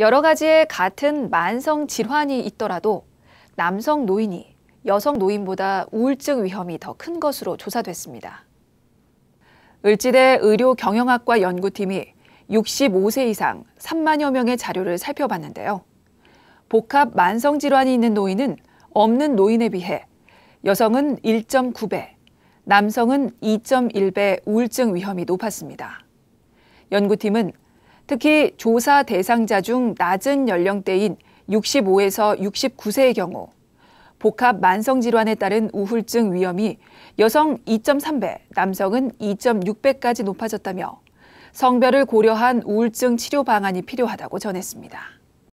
여러 가지의 같은 만성 질환이 있더라도 남성 노인이 여성 노인보다 우울증 위험이 더 큰 것으로 조사됐습니다. 을지대 의료경영학과 연구팀이 65세 이상 3만여 명의 자료를 살펴봤는데요. 복합 만성 질환이 있는 노인은 없는 노인에 비해 여성은 1.9배, 남성은 2.1배 우울증 위험이 높았습니다. 연구팀은 특히 조사 대상자 중 낮은 연령대인 65에서 69세의 경우 복합 만성질환에 따른 우울증 위험이 여성 2.3배, 남성은 2.6배까지 높아졌다며 성별을 고려한 우울증 치료 방안이 필요하다고 전했습니다.